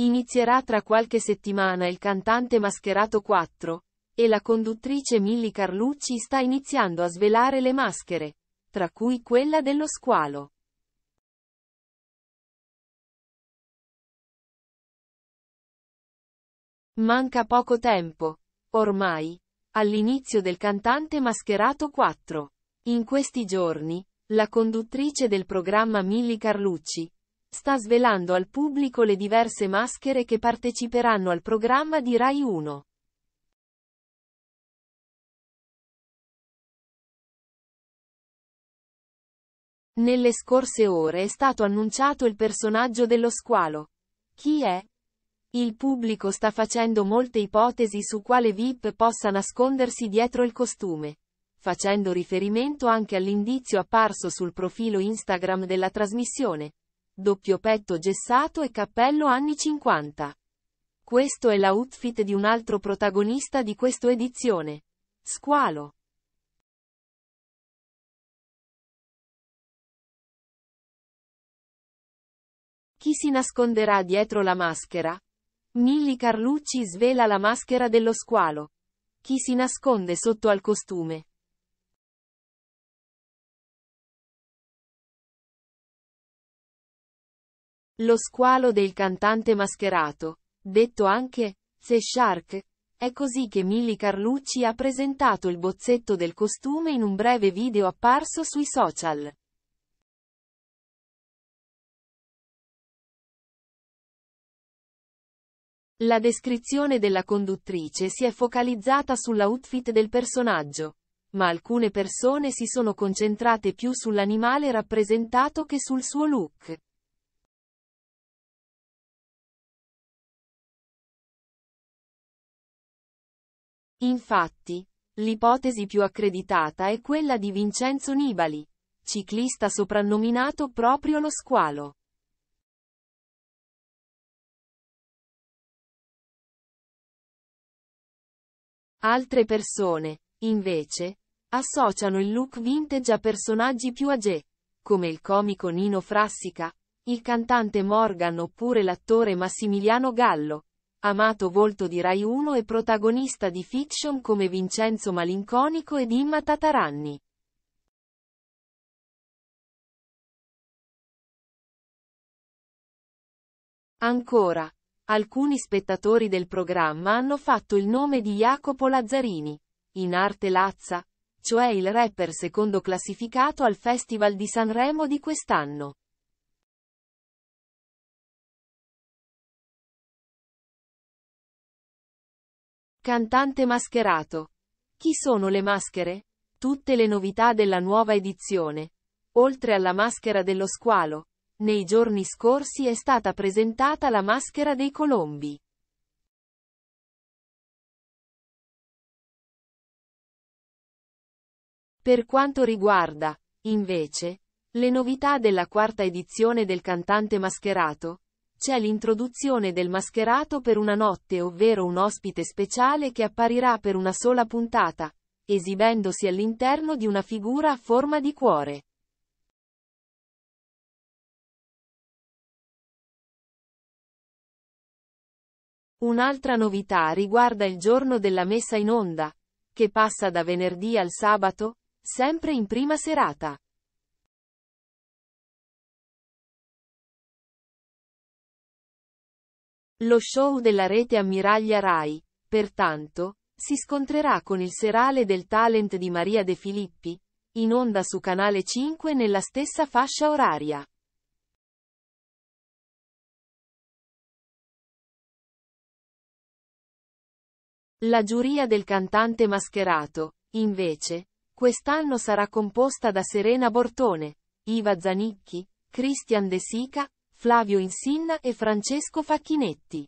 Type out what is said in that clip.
Inizierà tra qualche settimana il cantante mascherato 4, e la conduttrice Milly Carlucci sta iniziando a svelare le maschere, tra cui quella dello squalo. Manca poco tempo, ormai, all'inizio del cantante mascherato 4. In questi giorni, la conduttrice del programma Milly Carlucci, sta svelando al pubblico le diverse maschere che parteciperanno al programma di Rai 1. Nelle scorse ore è stato annunciato il personaggio dello squalo. Chi è? Il pubblico sta facendo molte ipotesi su quale VIP possa nascondersi dietro il costume, facendo riferimento anche all'indizio apparso sul profilo Instagram della trasmissione doppio petto gessato e cappello anni 50. Questo è l'outfit di un altro protagonista di questa edizione. Squalo. Chi si nasconderà dietro la maschera? Milly Carlucci svela la maschera dello squalo. Chi si nasconde sotto al costume? Lo squalo del cantante mascherato, detto anche Se Shark, è così che Milly Carlucci ha presentato il bozzetto del costume in un breve video apparso sui social. La descrizione della conduttrice si è focalizzata sull'outfit del personaggio, ma alcune persone si sono concentrate più sull'animale rappresentato che sul suo look. Infatti, l'ipotesi più accreditata è quella di Vincenzo Nibali, ciclista soprannominato proprio lo squalo. Altre persone, invece, associano il look vintage a personaggi più agé, come il comico Nino Frassica, il cantante Morgan oppure l'attore Massimiliano Gallo, amato volto di Rai 1 e protagonista di fiction come Vincenzo Malinconico ed Imma Tataranni. Ancora, alcuni spettatori del programma hanno fatto il nome di Jacopo Lazzarini, in arte Lazza, cioè il rapper secondo classificato al Festival di Sanremo di quest'anno. Cantante mascherato. Chi sono le maschere? Tutte le novità della nuova edizione. Oltre alla maschera dello squalo, nei giorni scorsi è stata presentata la maschera dei colombi. Per quanto riguarda, invece, le novità della quarta edizione del cantante mascherato, c'è l'introduzione del mascherato per una notte ovvero un ospite speciale che apparirà per una sola puntata, esibendosi all'interno di una figura a forma di cuore. Un'altra novità riguarda il giorno della messa in onda, che passa da venerdì al sabato, sempre in prima serata. Lo show della rete ammiraglia Rai, pertanto, si scontrerà con il serale del talent di Maria De Filippi, in onda su Canale 5 nella stessa fascia oraria. La giuria del cantante mascherato, invece, quest'anno sarà composta da Serena Bortone, Iva Zanicchi, Christian De Sica, Flavio Insinna e Francesco Facchinetti.